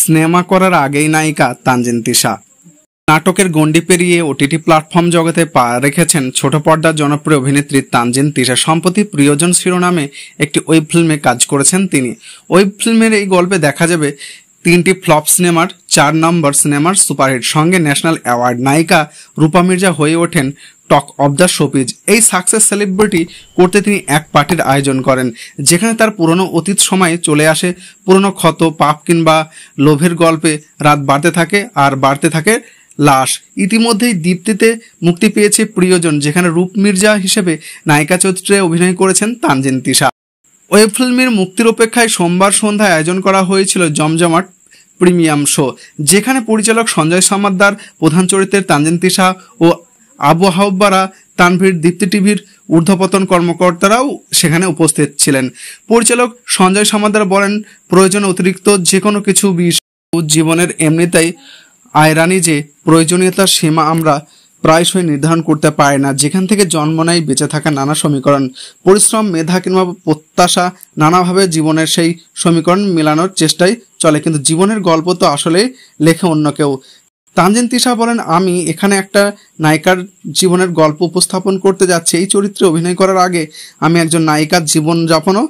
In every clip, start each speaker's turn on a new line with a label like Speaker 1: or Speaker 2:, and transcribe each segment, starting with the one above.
Speaker 1: cinema করার আগেই নায়িকা তানজিন তিশা নাটকের গণ্ডি পেরিয়ে ওটিটি প্ল্যাটফর্ম জগতে পা রেখেছেন ছোট পর্দার জনপ্রিয় অভিনেত্রী তানজিন তিশা সম্প্রতি প্রিয়জন শিরোনামে একটি ওয়েব ফিল্মে কাজ করেছেন তিনি ওয়েব ফিল্মের এই গল্পে দেখা যাবে তিনটি ফ্লপ সিনেমার চার নম্বর সিনেমার সুপারহিট সঙ্গে ন্যাশনাল অ্যাওয়ার্ড নায়িকা রূপা মির্জা হয়ে ওঠেন টক অব দ্য শোপিজ এই সাকসেস সেলিব্রিটি করতে তিনি এক পার্টির আয়োজন করেন যেখানে তার পুরনো অতীত সময়ে চলে আসে পুরনো ক্ষত পাপ কিংবা লোভের গল্পে রাত বাড়তে থাকে আর বাড়তে থাকে লাশ ইতিমধ্যেই দীপ্তিতে মুক্তি পেয়েছে প্রিয়জন যেখানে রূপ মির্জা হিসেবে নায়িকা চরিত্রে অভিনয় করেছেন তানজিন তিশা ওয়েব ফিল্মের মুক্তির অপেক্ষায় সোমবার সন্ধ্যায় আয়োজন করা হয়েছিল জমজমাট প্রিমিয়াম শো যেখানে পরিচালক সঞ্জয় সামাদ্দার প্রধান চরিত্রের তানজিন তিশা ও আবু আহ্বারা তানভীর দীপ্তি টিভির ঊর্ধ্বপতন কর্মকর্তারাও সেখানে উপস্থিত ছিলেন পরিচালক সঞ্জয় সামাদার বলেন প্রয়োজনে অতিরিক্ত যে কোনো কিছু বিষ জীবনের এমনিতেই আয়রানি যে প্রয়োজনীয়তার সীমা আমরা প্রায়শই নির্ধারণ করতে পারে না যেখান থেকে জন্ম নেয় বেঁচে থাকা নানা সমীকরণ পরিশ্রম মেধা কিংবা প্রত্যাশা নানাভাবে জীবনের সেই সমীকরণ মেলানোর চেষ্টায় চলে কিন্তু জীবনের গল্প তো আসলে লেখে অন্য কেউ তানজিন তিশা বলেন আমি এখানে একটা নায়িকার জীবনের গল্প উপস্থাপন করতে যাচ্ছি এই চরিত্রে অভিনয় করার আগে আমি একজন নায়িকার জীবনযাপনও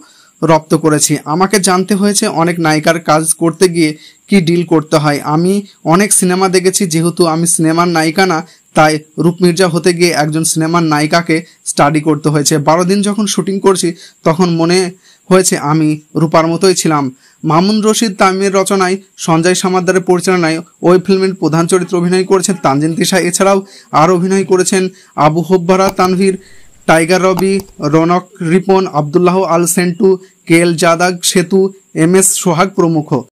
Speaker 1: রপ্ত করেছি আমাকে জানতে হয়েছে অনেক নায়িকার কাজ করতে গিয়ে কি ডিল করতে হয় আমি অনেক সিনেমা দেখেছি যেহেতু আমি সিনেমার নায়িকা না তাই রূপ মির্জা হতে গিয়ে একজন সিনেমার নায়িকাকে স্টাডি করতে হয়েছে বারো দিন যখন শুটিং করছি তখন মনে হয়েছে আমি রূপার মতোই ছিলাম মামুন রশিদ তামিমের রচনায় সঞ্জয় সামাদারের পরিচালনায় ওই ফিল্মের প্রধান চরিত্র অভিনয় করেছেন তানজিন তিশা এছাড়াও আর অভিনয় করেছেন আবু হব্বারা তানভীর টাইগার রবি রনক রিপন আবদুল্লাহ আল সেন্টু কেল জাদাগ সেতু এম এস সোহাগ প্রমুখ